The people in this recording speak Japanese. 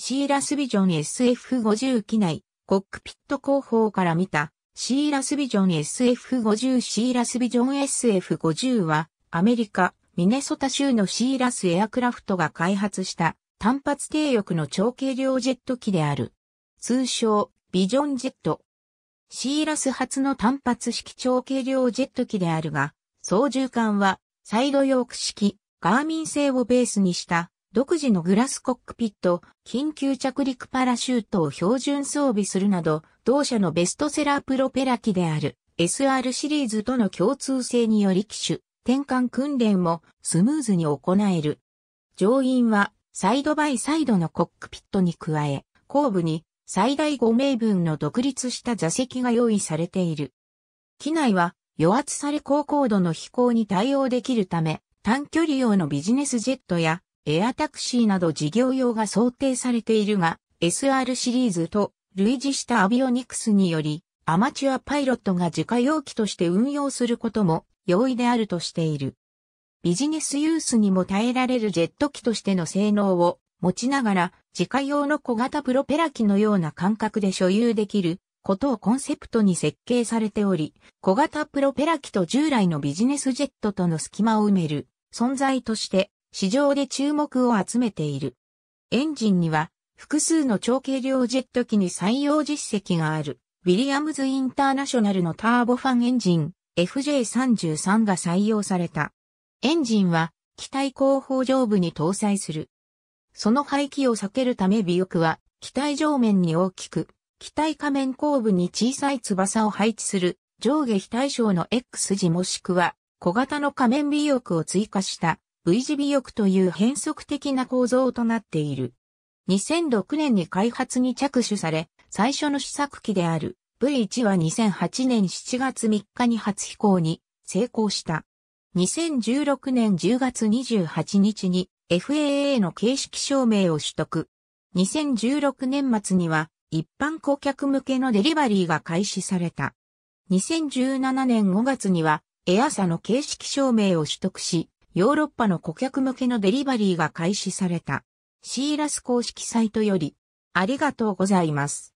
シーラスビジョン SF50 機内、コックピット後方から見た、シーラスビジョン SF50 シーラスビジョン SF50 は、アメリカ、ミネソタ州のシーラスエアクラフトが開発した単発低翼の長軽量ジェット機である。通称、ビジョンジェット。シーラス初の単発式長軽量ジェット機であるが、操縦艦はサイドヨーク式、ガーミン製をベースにした独自のグラスコックピット、緊急着陸パラシュートを標準装備するなど、同社のベストセラープロペラ機である SR シリーズとの共通性により機種、転換訓練もスムーズに行える。乗員はサイドバイサイドのコックピットに加え、後部に最大5名分の独立した座席が用意されている。機内は予圧され高高度の飛行に対応できるため、短距離用のビジネスジェットやエアタクシーなど事業用が想定されているが、SR シリーズと類似したアビオニクスにより、アマチュアパイロットが自家用機として運用することも容易であるとしている。ビジネスユースにも耐えられるジェット機としての性能を持ちながら、自家用の小型プロペラ機のような感覚で所有できることをコンセプトに設計されており、小型プロペラ機と従来のビジネスジェットとの隙間を埋める存在として市場で注目を集めている。エンジンには複数の長軽量ジェット機に採用実績がある、ウィリアムズインターナショナルのターボファンエンジン FJ33 が採用された。エンジンは機体後方上部に搭載する。その排気を避けるため尾翼は機体上面に大きく、機体下面後部に小さい翼を配置する上下非対称の X 字もしくは小型の仮面尾翼を追加した V 字尾翼という変則的な構造となっている。2006年に開発に着手され、最初の試作機である V1 は2008年7月3日に初飛行に成功した。2016年10月28日に FAA の形式証明を取得。2016年末には一般顧客向けのデリバリーが開始された。2017年5月にはエアサの形式証明を取得し、ヨーロッパの顧客向けのデリバリーが開始された。シーラス公式サイトより、ありがとうございます。